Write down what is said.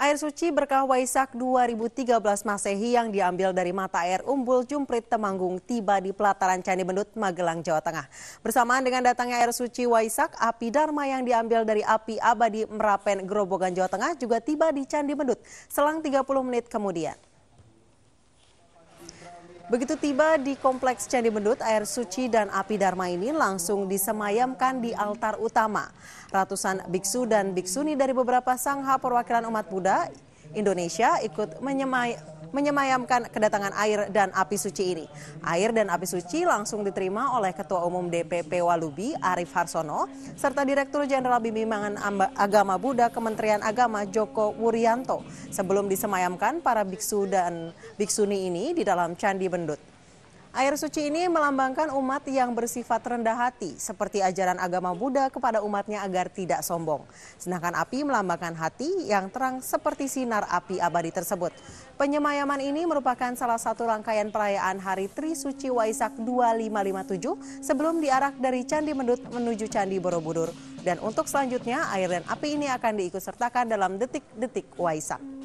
Air suci berkah Waisak 2013 Masehi yang diambil dari mata air Umbul Jumprit Temanggung tiba di pelataran Candi Mendut Magelang, Jawa Tengah. Bersamaan dengan datangnya air suci Waisak, api Dharma yang diambil dari api abadi Merapen, Grobogan, Jawa Tengah juga tiba di Candi Mendut selang 30 menit kemudian. Begitu tiba di Kompleks Candi Mendut, air suci dan api Dharma ini langsung disemayamkan di altar utama. Ratusan biksu dan biksuni dari beberapa sangha perwakilan umat Buddha Indonesia ikut menyemai menyemayamkan kedatangan air dan api suci ini. Air dan api suci langsung diterima oleh Ketua Umum DPP Walubi Arif Harsono serta Direktur Jenderal Bimbingan Agama Buddha Kementerian Agama Joko Wuryanto sebelum disemayamkan para biksu dan biksuni ini di dalam Candi Bendut. Air suci ini melambangkan umat yang bersifat rendah hati, seperti ajaran agama Buddha kepada umatnya agar tidak sombong. Sedangkan api melambangkan hati yang terang seperti sinar api abadi tersebut. Penyemayaman ini merupakan salah satu rangkaian perayaan Hari Tri Suci Waisak 2557 sebelum diarak dari Candi Mendut menuju Candi Borobudur. Dan untuk selanjutnya, air dan api ini akan diikutsertakan dalam detik-detik Waisak.